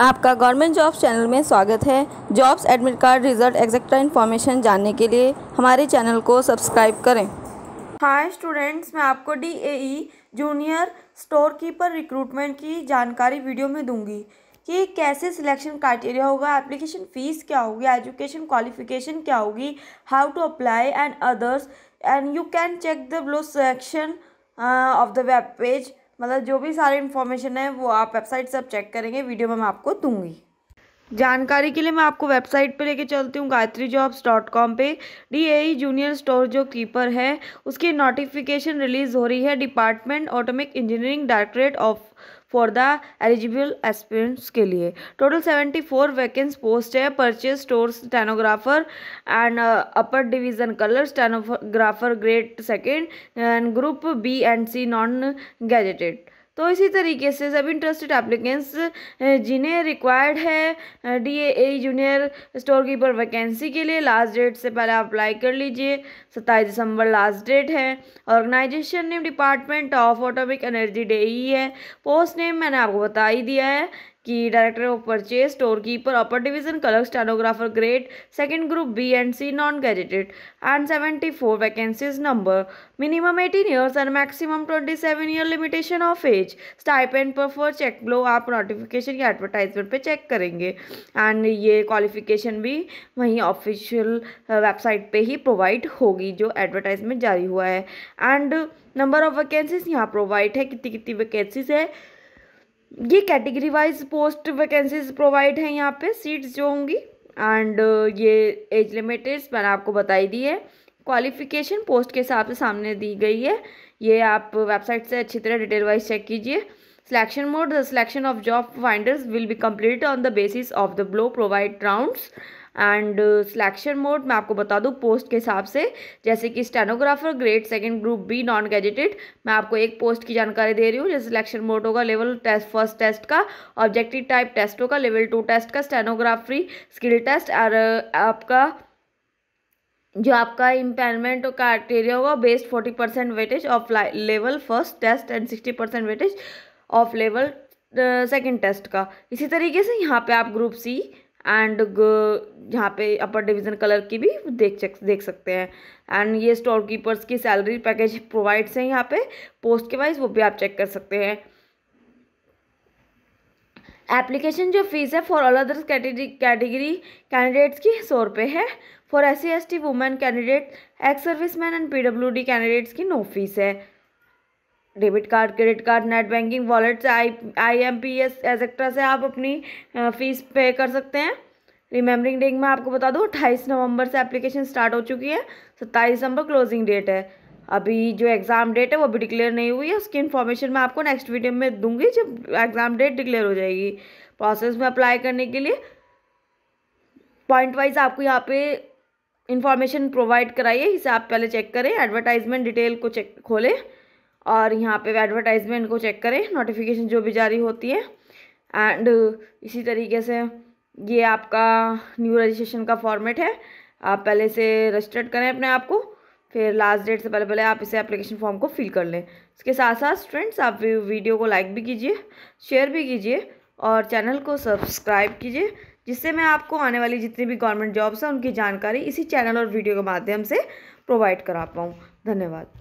आपका government jobs channel में स्वागत है jobs admit card result etcetera information जानने के लिए हमारे चैनल को सब्सक्राइब करें हाय स्टूडेंट्स मैं आपको D e junior store keeper recruitment की जानकारी वीडियो में दूंगी कि कैसे सिलेक्शन क्राइटेरिया होगा एप्लीकेशन फ़ीस क्या होगी एजुकेशन क्वालिफिकेशन क्या होगी how to apply and others and you can check the below section of the web page मतलब जो भी सारे इन्फॉर्मेशन है वो आप वेबसाइट से आप चेक करेंगे वीडियो में मैं आपको दूंगी जानकारी के लिए मैं आपको वेबसाइट पे लेके चलती हूँ गायत्री जॉब्स डॉट कॉम पर डी ए जूनियर स्टोर जो कीपर है उसकी नोटिफिकेशन रिलीज़ हो रही है department atomic engineering directorate of for the eligible aspirants के लिए total seventy four vacancies post है purchase store stenographer and upper division clerk stenographer grade second and group B and C non gazetted तो इसी तरीके से सब interested applicants जिन्हें required है D A junior store keeper vacancy के लिए लास्ट डेट से पहले अप्लाई कर लीजिए सत्ताईस दिसंबर लास्ट डेट है organization name department of atomic energy डे ही है पोस्ट नेम मैंने आपको बता ही दिया है कि director of purchase store keeper upper division clerk stenographer grade second group B and C non gazetted and seventy four vacancies number minimum eighteen years and maximum twenty seven year limitation of age stipend पर for check below आप notification या advertisement पे check करेंगे and ये qualification भी वहीं official website uh, पे ही provide होगी जो एडवर्टाइजमेंट जारी हुआ है एंड नंबर ऑफ वैकेंसीज यहाँ प्रोवाइड है कितनी कितनी वैकेंसीज है ये category wise post vacancies provide हैं यहाँ पे सीट्स जो होंगी एंड uh, ये एज लिमिटेड मैंने आपको बताई दी है क्वालिफिकेशन पोस्ट के हिसाब से सामने दी गई है ये आप वेबसाइट से अच्छी तरह डिटेल वाइज चेक कीजिए selection mode the selection of job finders will be complete on the basis of the below provide rounds and selection mode मैं आपको बता दूँ पोस्ट के हिसाब से जैसे कि stenographer grade second group B non gazetted मैं आपको एक पोस्ट की जानकारी दे रही हूँ जैसे सिलेक्शन मोड होगा लेवल टेस्ट फर्स्ट टेस्ट का ऑब्जेक्टिव टाइप टेस्ट होगा लेवल टू टेस्ट का स्टेनोग्राफी स्किल टेस्ट और uh, आपका जो आपका इम्पेयरमेंट का क्राइटेरिया होगा based forty percent weightage of level first test and sixty percent weightage of level second test का इसी तरीके से यहाँ पे आप ग्रुप सी एंड यहाँ पे अपर डिवीज़न कलर की भी देख देख सकते हैं एंड ये स्टोर कीपर्स की सैलरी पैकेज प्रोवाइड्स हैं यहाँ पे पोस्ट के वाइज वो भी आप चेक कर सकते हैं एप्लीकेशन जो फीस है for all others category candidates की सौ रुपये है for S C S T women candidate ex service man and P W D candidates की नो फीस है debit card credit card net banking wallet से I I M P S etcetera से आप अपनी फ़ीस पे कर सकते हैं रिमेम्बरिंग डेट में आपको बता दूँ अट्ठाईस नवंबर से एप्लीकेशन स्टार्ट हो चुकी है सत्ताईस दिसंबर क्लोजिंग डेट है अभी जो एग्ज़ाम डेट है वो भी डिक्लेयर नहीं हुई है उसकी इन्फॉर्मेशन मैं आपको नेक्स्ट वीडियो में दूंगी जब एग्ज़ाम डेट डिक्लेयर हो जाएगी प्रोसेस में अप्लाई करने के लिए पॉइंट वाइज आपको यहाँ पे इन्फॉर्मेशन प्रोवाइड कराइए इसे आप पहले चेक करें एडवर्टाइजमेंट डिटेल को चेक खोलें और यहाँ पे एडवर्टाइजमेंट को चेक करें नोटिफिकेशन जो भी जारी होती है एंड इसी तरीके से ये आपका न्यू रजिस्ट्रेशन का फॉर्मेट है आप पहले से रजिस्टर्ड करें अपने आप को फिर लास्ट डेट से पहले पहले आप इसे एप्लीकेशन फॉर्म को फिल कर लें इसके साथ साथ स्टूडेंट्स आप वीडियो को लाइक भी कीजिए शेयर भी कीजिए और चैनल को सब्सक्राइब कीजिए जिससे मैं आपको आने वाली जितनी भी गवर्नमेंट जॉब्स हैं उनकी जानकारी इसी चैनल और वीडियो के माध्यम से प्रोवाइड करा पाऊँ धन्यवाद